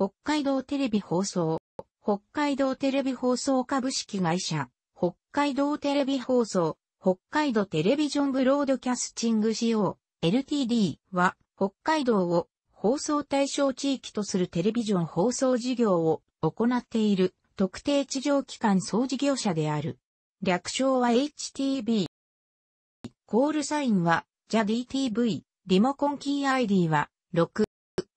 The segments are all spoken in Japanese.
北海道テレビ放送、北海道テレビ放送株式会社、北海道テレビ放送、北海道テレビジョンブロードキャスティング仕様、LTD は、北海道を放送対象地域とするテレビジョン放送事業を行っている特定地上機関総事業者である。略称は HTB。コールサインは JADTV。リモコンキー ID は6、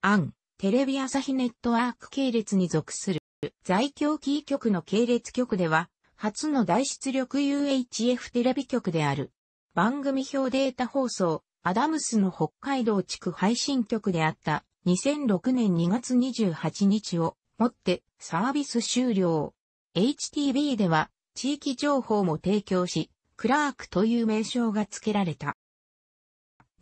アン。テレビ朝日ネットワーク系列に属する在京キー局の系列局では、初の大出力 UHF テレビ局である。番組表データ放送、アダムスの北海道地区配信局であった2006年2月28日をもってサービス終了。HTB では地域情報も提供し、クラークという名称が付けられた。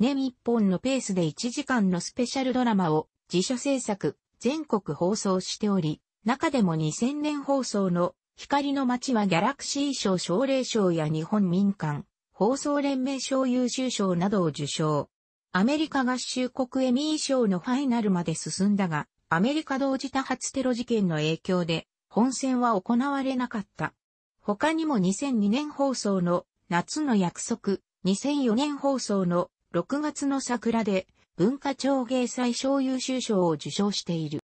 年一本のペースで1時間のスペシャルドラマを自社制作、全国放送しており、中でも2000年放送の光の街はギャラクシー賞奨励賞や日本民間放送連盟賞優秀賞などを受賞。アメリカ合衆国エミー賞のファイナルまで進んだが、アメリカ同時多発テロ事件の影響で本戦は行われなかった。他にも2002年放送の夏の約束、2004年放送の6月の桜で文化庁芸祭賞優秀賞を受賞している。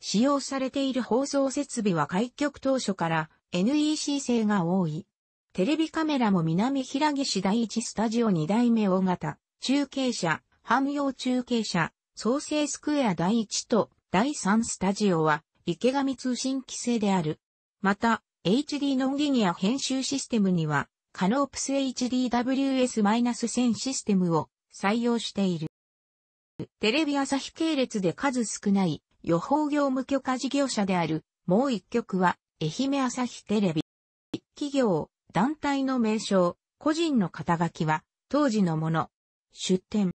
使用されている放送設備は開局当初から NEC 製が多い。テレビカメラも南平岸第一スタジオ2代目大型、中継車、汎用中継車、創生スクエア第一と第3スタジオは池上通信規制である。また、HD ノンリニア編集システムには、カノープス HDWS-1000 システムを採用している。テレビ朝日系列で数少ない予報業務許可事業者である、もう一局は、愛媛朝日テレビ。企業、団体の名称、個人の肩書きは、当時のもの。出店。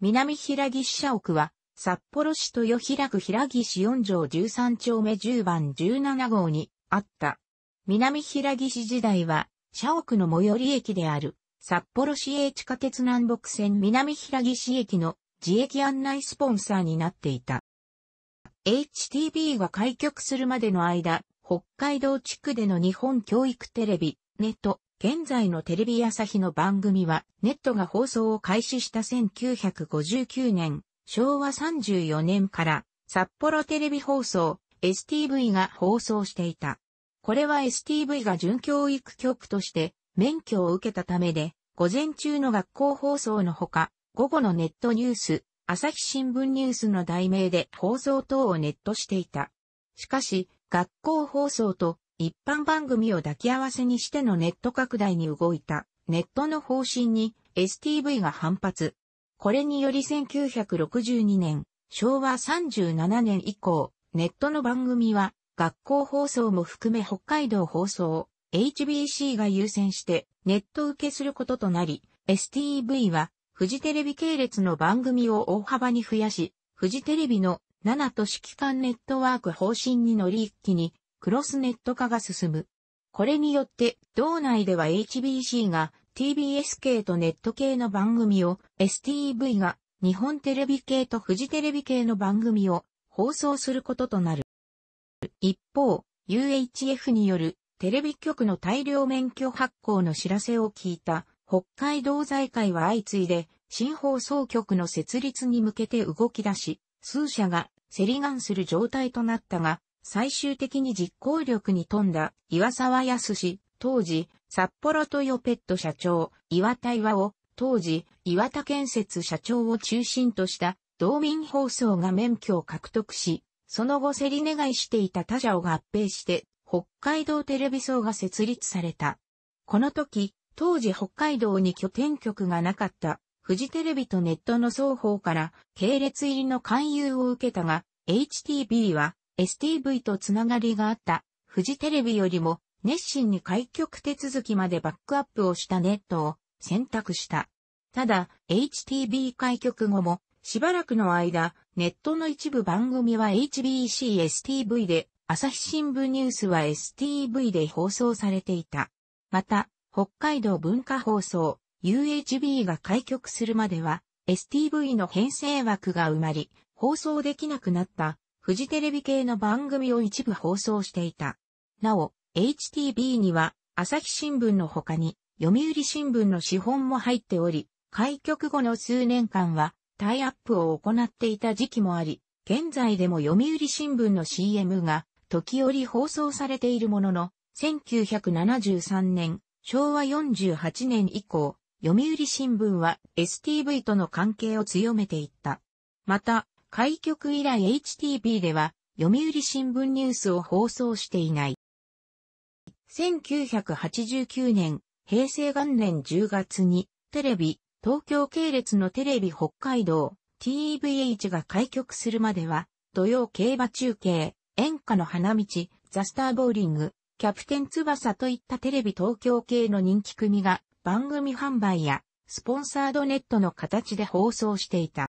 南平岸社屋は、札幌市豊平区平岸4条13丁目10番17号にあった。南平岸時代は、社屋の最寄り駅である、札幌市営地下鉄南北線南平岸駅の自益案内スポンサーになっていた。HTB が開局するまでの間、北海道地区での日本教育テレビ、ネット、現在のテレビ朝日の番組は、ネットが放送を開始した1959年、昭和34年から、札幌テレビ放送、STV が放送していた。これは STV が準教育局として免許を受けたためで、午前中の学校放送のほか、午後のネットニュース、朝日新聞ニュースの題名で放送等をネットしていた。しかし、学校放送と一般番組を抱き合わせにしてのネット拡大に動いたネットの方針に STV が反発。これにより1962年、昭和37年以降、ネットの番組は学校放送も含め北海道放送、HBC が優先してネット受けすることとなり、STV はフジテレビ系列の番組を大幅に増やし、フジテレビの7都市機関ネットワーク方針に乗り一気にクロスネット化が進む。これによって道内では HBC が TBS 系とネット系の番組を、STV が日本テレビ系とフジテレビ系の番組を放送することとなる。一方、UHF によるテレビ局の大量免許発行の知らせを聞いた北海道財界は相次いで、新放送局の設立に向けて動き出し、数社が競り願する状態となったが、最終的に実行力に富んだ岩沢康当時、札幌トヨペット社長、岩田岩を、当時、岩田建設社長を中心とした、道民放送が免許を獲得し、その後競り願いしていた他社を合併して、北海道テレビ層が設立された。この時、当時北海道に拠点局がなかったフジテレビとネットの双方から系列入りの勧誘を受けたが、HTB は STV とつながりがあったフジテレビよりも熱心に開局手続きまでバックアップをしたネットを選択した。ただ、HTB 開局後もしばらくの間、ネットの一部番組は HBCSTV で、朝日新聞ニュースは STV で放送されていた。また、北海道文化放送 UHB が開局するまでは STV の編成枠が埋まり、放送できなくなったフジテレビ系の番組を一部放送していた。なお、HTB には朝日新聞の他に読売新聞の資本も入っており、開局後の数年間はタイアップを行っていた時期もあり、現在でも読売新聞の CM が時折放送されているものの、1973年昭和48年以降、読売新聞は STV との関係を強めていった。また、開局以来 HTB では、読売新聞ニュースを放送していない。1989年、平成元年10月に、テレビ、東京系列のテレビ北海道、TVH が開局するまでは、土曜競馬中継、演歌の花道、ザ・スターボーリング、キャプテン翼といったテレビ東京系の人気組が番組販売やスポンサードネットの形で放送していた。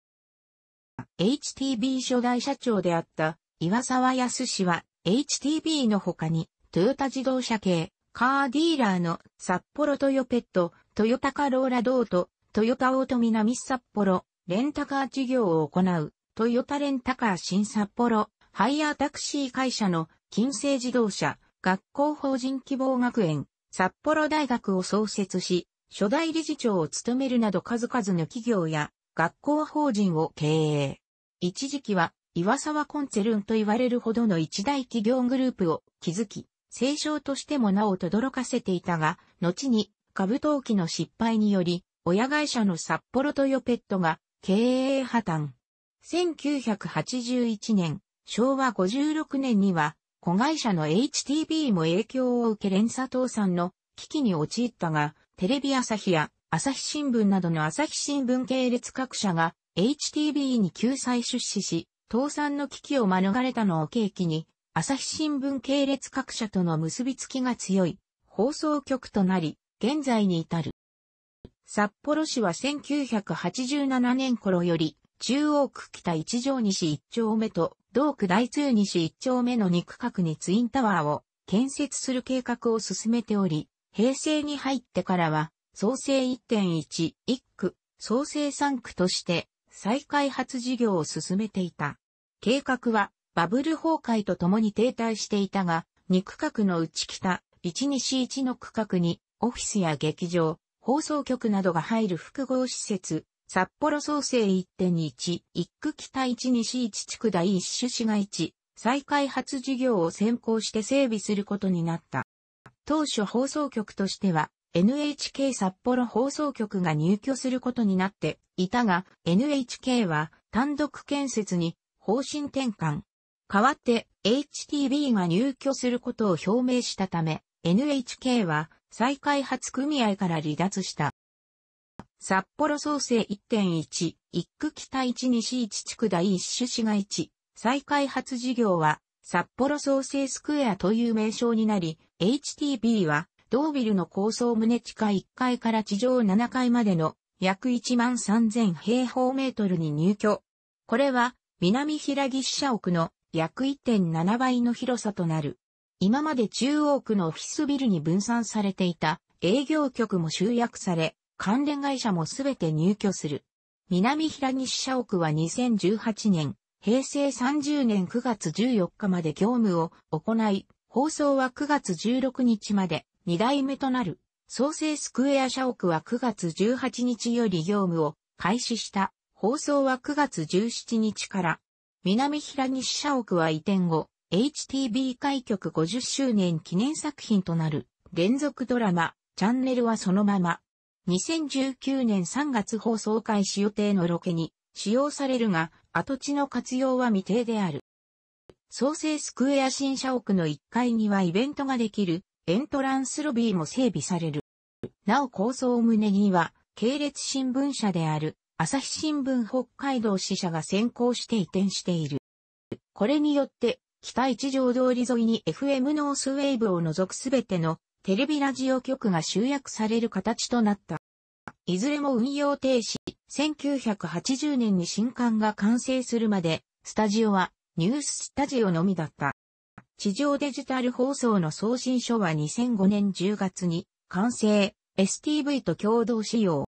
HTB 初代社長であった岩沢康氏は HTB の他にトヨタ自動車系カーディーラーの札幌トヨペット、トヨタカローラドート、トヨタオート南札幌、レンタカー事業を行う、トヨタレンタカー新札幌、ハイヤータクシー会社の金星自動車、学校法人希望学園、札幌大学を創設し、初代理事長を務めるなど数々の企業や学校法人を経営。一時期は岩沢コンツェルンと言われるほどの一大企業グループを築き、聖称としても名を轟かせていたが、後に株投機の失敗により、親会社の札幌トヨペットが経営破綻。1981年、昭和56年には子会社の HTB も影響を受け連鎖倒産の危機に陥ったが、テレビ朝日や朝日新聞などの朝日新聞系列各社が HTB に救済出資し、倒産の危機を免れたのを契機に、朝日新聞系列各社との結びつきが強い放送局となり、現在に至る。札幌市は1987年頃より中央区北一条西一丁目と、同区大通西一丁目の2区画にツインタワーを建設する計画を進めており、平成に入ってからは、創生1.1、1区、創生3区として、再開発事業を進めていた。計画は、バブル崩壊とともに停滞していたが、2区画のうち北、1西1の区画に、オフィスや劇場、放送局などが入る複合施設、札幌創生1.1、一区北一西一地区第一種市街地、再開発事業を先行して整備することになった。当初放送局としては、NHK 札幌放送局が入居することになっていたが、NHK は単独建設に方針転換。代わって HTB が入居することを表明したため、NHK は再開発組合から離脱した。札幌創生1.1、一区北一西一地区第一種市街地、再開発事業は、札幌創生スクエアという名称になり、HTB は、同ビルの高層棟地下1階から地上7階までの約1万3000平方メートルに入居。これは、南平岸社屋の約1.7倍の広さとなる。今まで中央区のオフィスビルに分散されていた営業局も集約され、関連会社もすべて入居する。南平西社屋は2018年、平成30年9月14日まで業務を行い、放送は9月16日まで2代目となる。創生スクエア社屋は9月18日より業務を開始した。放送は9月17日から。南平西社屋は移転後、HTB 開局50周年記念作品となる連続ドラマ、チャンネルはそのまま、2019年3月放送開始予定のロケに使用されるが、跡地の活用は未定である。創生スクエア新社屋の1階にはイベントができるエントランスロビーも整備される。なお構想を胸には、系列新聞社である朝日新聞北海道支社が先行して移転している。これによって、北一条通り沿いに FM ノースウェーブを除くすべてのテレビラジオ局が集約される形となった。いずれも運用停止、1980年に新館が完成するまで、スタジオはニューススタジオのみだった。地上デジタル放送の送信書は2005年10月に完成、STV と共同使用。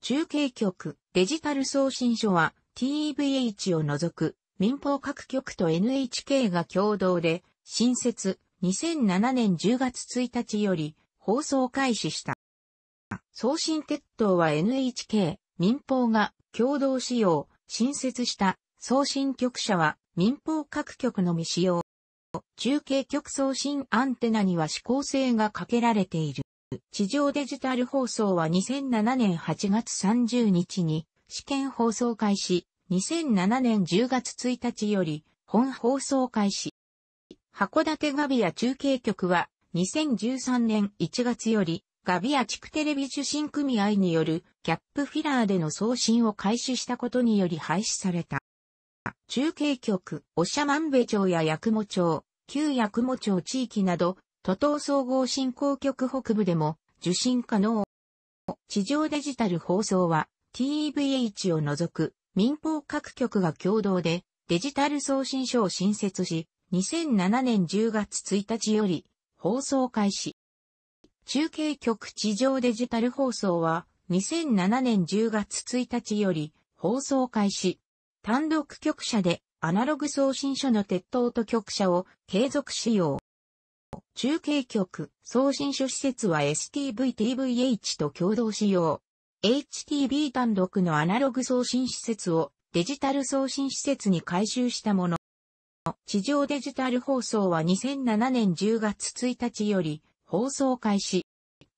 中継局、デジタル送信書は TVH を除く民放各局と NHK が共同で新設、2007年10月1日より放送開始した。送信鉄塔は NHK、民放が共同使用、新設した送信局舎は民放各局のみ使用。中継局送信アンテナには指向性がかけられている。地上デジタル放送は2007年8月30日に試験放送開始、2007年10月1日より本放送開始。函館ガビア中継局は2013年1月よりガビア地区テレビ受信組合によるキャップフィラーでの送信を開始したことにより廃止された。中継局、まんべ町や薬雲町、旧薬雲町地域など、都東総合振興局北部でも受信可能。地上デジタル放送は TVH を除く民放各局が共同でデジタル送信書を新設し、2007年10月1日より放送開始。中継局地上デジタル放送は2007年10月1日より放送開始。単独局舎でアナログ送信所の鉄塔と局舎を継続使用。中継局送信所施設は STVTVH と共同使用。HTB 単独のアナログ送信施設をデジタル送信施設に改修したもの。地上デジタル放送は2007年10月1日より放送開始。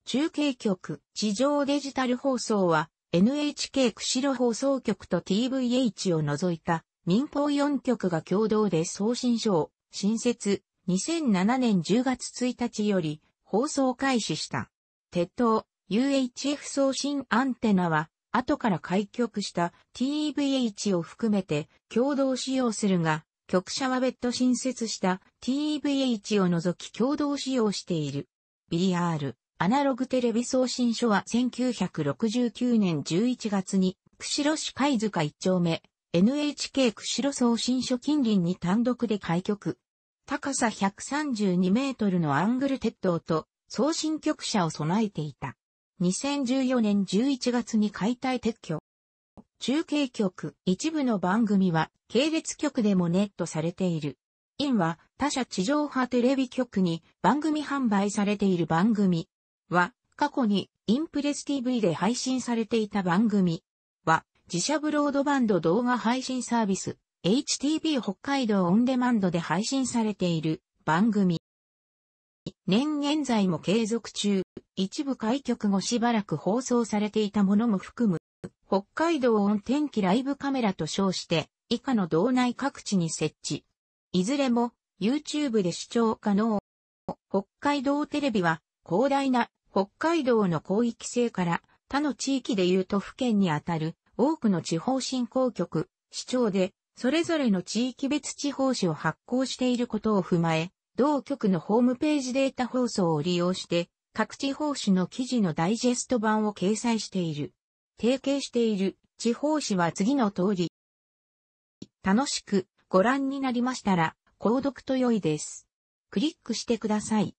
中継局、地上デジタル放送は NHK 釧路放送局と TVH を除いた民放4局が共同で送信書を新設2007年10月1日より放送開始した。鉄塔 UHF 送信アンテナは後から開局した TVH を含めて共同使用するが局舎は別途新設した TVH を除き共同使用している。BR、アナログテレビ送信所は1969年11月に、釧路市貝塚1丁目、NHK 釧路送信所近隣に単独で開局。高さ132メートルのアングル鉄塔と送信局舎を備えていた。2014年11月に解体撤去。中継局、一部の番組は系列局でもネットされている。インは他社地上波テレビ局に番組販売されている番組は過去にインプレス TV で配信されていた番組は自社ブロードバンド動画配信サービス HTB 北海道オンデマンドで配信されている番組。年現在も継続中、一部開局後しばらく放送されていたものも含む北海道音天気ライブカメラと称して、以下の道内各地に設置。いずれも、YouTube で視聴可能。北海道テレビは、広大な北海道の広域性から他の地域でいう都府県にあたる多くの地方振興局、市長で、それぞれの地域別地方紙を発行していることを踏まえ、同局のホームページデータ放送を利用して、各地方紙の記事のダイジェスト版を掲載している。提携している地方紙は次の通り。楽しくご覧になりましたら、購読と良いです。クリックしてください。